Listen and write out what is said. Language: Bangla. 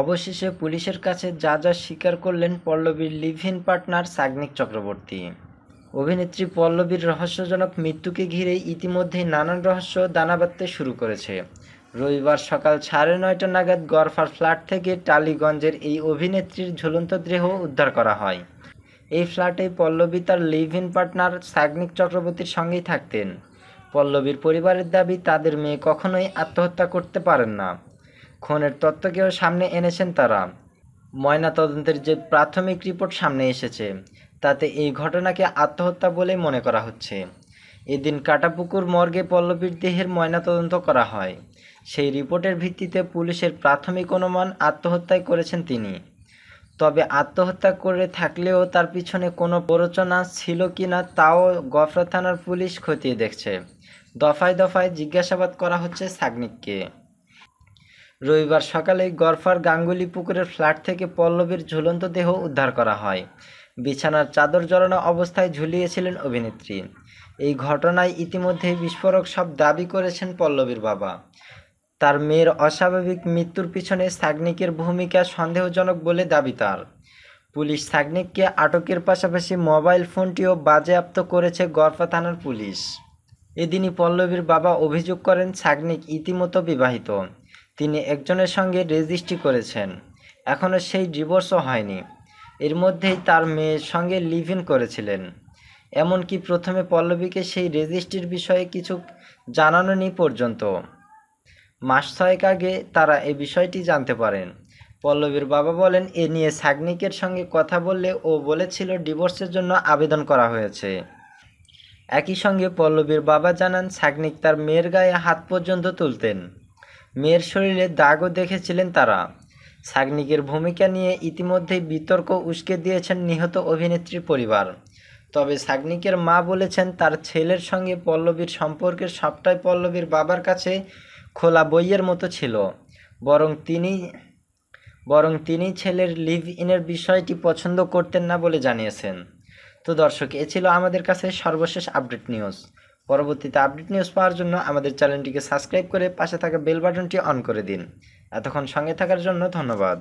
অবশেষে পুলিশের কাছে যা যা স্বীকার করলেন পল্লবীর live in partner Sagnik Chakraborty অভিনেত্রী পল্লবীর রহস্যজনক মৃত্যুকে ঘিরে ইতিমধ্যেই নানান রহস্য দানা বাঁধতে শুরু করেছে রবিবার সকাল সাড়ে নয়টা নাগাদ গরফার ফ্ল্যাট থেকে টালিগঞ্জের এই অভিনেত্রীর ঝুলন্ত দেহ উদ্ধার করা হয় এই ফ্ল্যাটে পল্লবী তার লিভ ইন পার্টনার সাগ্নিক চক্রবর্তীর সঙ্গেই থাকতেন পল্লবীর পরিবারের দাবি তাদের মেয়ে কখনোই আত্মহত্যা করতে পারেন না খনের তত্ত্বকেও সামনে এনেছেন তারা ময়নাতদন্তের যে প্রাথমিক রিপোর্ট সামনে এসেছে তাতে এই ঘটনাকে আত্মহত্যা বলে মনে করা হচ্ছে এদিন কাটাপুকুর মর্গে পল্লবীর দেহের ময়নাতদন্ত করা হয় সেই রিপোর্টের ভিত্তিতে পুলিশের প্রাথমিক অনুমান আত্মহত্যায় করেছেন তিনি তবে আত্মহত্যা করে থাকলেও তার পিছনে কোনো প্ররোচনা ছিল কি না তাও গফরা থানার পুলিশ খতিয়ে দেখছে দফায় দফায় জিজ্ঞাসাবাদ করা হচ্ছে সাগনিককে রবিবার সকালে গরফার গাঙ্গুলি পুকুরের ফ্ল্যাট থেকে পল্লবীর ঝুলন্ত দেহ উদ্ধার করা হয় বিছানার চাদর জড়ানো অবস্থায় ঝুলিয়েছিলেন অভিনেত্রী এই ঘটনায় ইতিমধ্যে বিস্ফোরক সব দাবি করেছেন পল্লবীর বাবা তার মেয়ের অস্বাভাবিক মৃত্যুর পিছনে সাগনিকের ভূমিকা সন্দেহজনক বলে দাবি তার পুলিশ সাগনিককে আটকের পাশাপাশি মোবাইল ফোনটিও বাজেয়াপ্ত করেছে গরফা থানার পুলিশ এদিনই পল্লবীর বাবা অভিযোগ করেন সাগনিক ইতিমতো বিবাহিত তিনি একজনের সঙ্গে রেজিস্ট্রি করেছেন এখনও সেই ডিভোর্সও হয়নি এর মধ্যেই তার মেয়ের সঙ্গে লিভ ইন করেছিলেন এমনকি প্রথমে পল্লবীকে সেই রেজিস্ট্রির বিষয়ে কিছু জানানো নি পর্যন্ত মাস ছয়েক আগে তারা এ বিষয়টি জানতে পারেন পল্লবীর বাবা বলেন এ নিয়ে সাগনিকের সঙ্গে কথা বললে ও বলেছিল ডিভোর্সের জন্য আবেদন করা হয়েছে একই সঙ্গে পল্লবীর বাবা জানান সাগনিক তার মেয়ের গায়ে হাত পর্যন্ত তুলতেন মেয়ের শরীরে দাগও দেখেছিলেন তারা সাগনিকের ভূমিকা নিয়ে ইতিমধ্যেই বিতর্ক উস্কে দিয়েছেন নিহত অভিনেত্রী পরিবার তবে সাগনিকের মা বলেছেন তার ছেলের সঙ্গে পল্লবীর সম্পর্কের সবটাই পল্লবীর বাবার কাছে খোলা বইয়ের মতো ছিল বরং তিনি বরং তিনি ছেলের লিভ ইনের বিষয়টি পছন্দ করতেন না বলে জানিয়েছেন তো দর্শক এ ছিল আমাদের কাছে সর্বশেষ আপডেট নিউজ পরবর্তীতে আপডেট নিউজ পাওয়ার জন্য আমাদের চ্যানেলটিকে সাবস্ক্রাইব করে পাশে থাকা বেল বাটনটি অন করে দিন এতক্ষণ সঙ্গে থাকার জন্য ধন্যবাদ